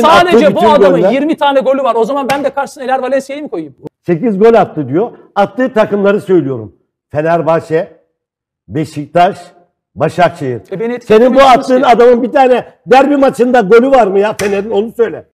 Sadece bu adamın goller, 20 tane golü var. O zaman ben de karşısına Eler Valencia'yı mı koyayım? 8 gol attı diyor. Attığı takımları söylüyorum. Fenerbahçe, Beşiktaş, Başakşehir. E Senin bu attığın ki. adamın bir tane derbi maçında golü var mı ya Fener'in onu söyle.